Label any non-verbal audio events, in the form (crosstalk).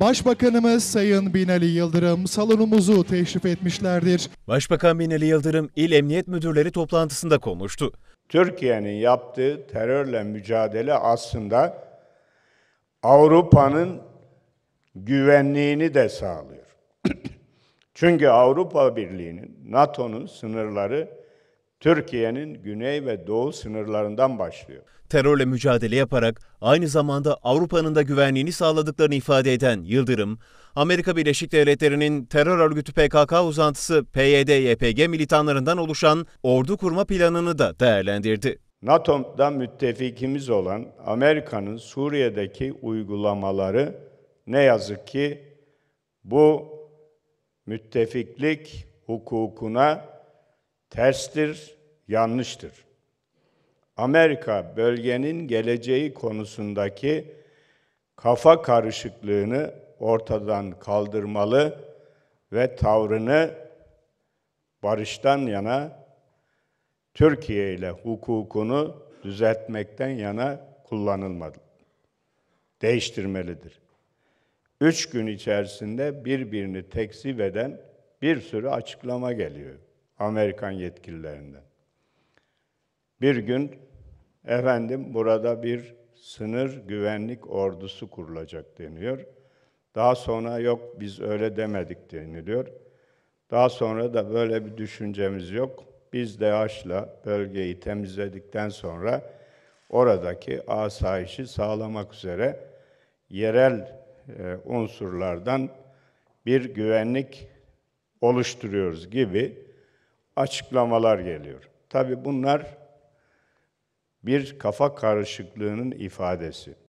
Başbakanımız Sayın Binali Yıldırım salonumuzu teşrif etmişlerdir. Başbakan Binali Yıldırım il Emniyet Müdürleri toplantısında konuştu. Türkiye'nin yaptığı terörle mücadele aslında Avrupa'nın güvenliğini de sağlıyor. (clears throat) Çünkü Avrupa Birliği'nin, NATO'nun sınırları Türkiye'nin güney ve doğu sınırlarından başlıyor. Terörle mücadele yaparak aynı zamanda Avrupa'nın da güvenliğini sağladıklarını ifade eden Yıldırım, Amerika Birleşik Devletleri'nin terör örgütü PKK uzantısı PYD-YPG militanlarından oluşan ordu kurma planını da değerlendirdi. NATO'da müttefikimiz olan Amerika'nın Suriye'deki uygulamaları ne yazık ki bu müttefiklik hukukuna terstir, yanlıştır. Amerika bölgenin geleceği konusundaki kafa karışıklığını ortadan kaldırmalı ve tavrını barıştan yana Türkiye ile hukukunu düzeltmekten yana kullanılmalı. Değiştirmelidir. Üç gün içerisinde birbirini tekzip eden bir sürü açıklama geliyor. Amerikan yetkililerinden. Bir gün efendim burada bir sınır güvenlik ordusu kurulacak deniliyor. Daha sonra yok biz öyle demedik deniliyor. Daha sonra da böyle bir düşüncemiz yok. Biz de aşla bölgeyi temizledikten sonra oradaki asayişi sağlamak üzere yerel e, unsurlardan bir güvenlik oluşturuyoruz gibi açıklamalar geliyor. Tabi bunlar bir kafa karışıklığının ifadesi.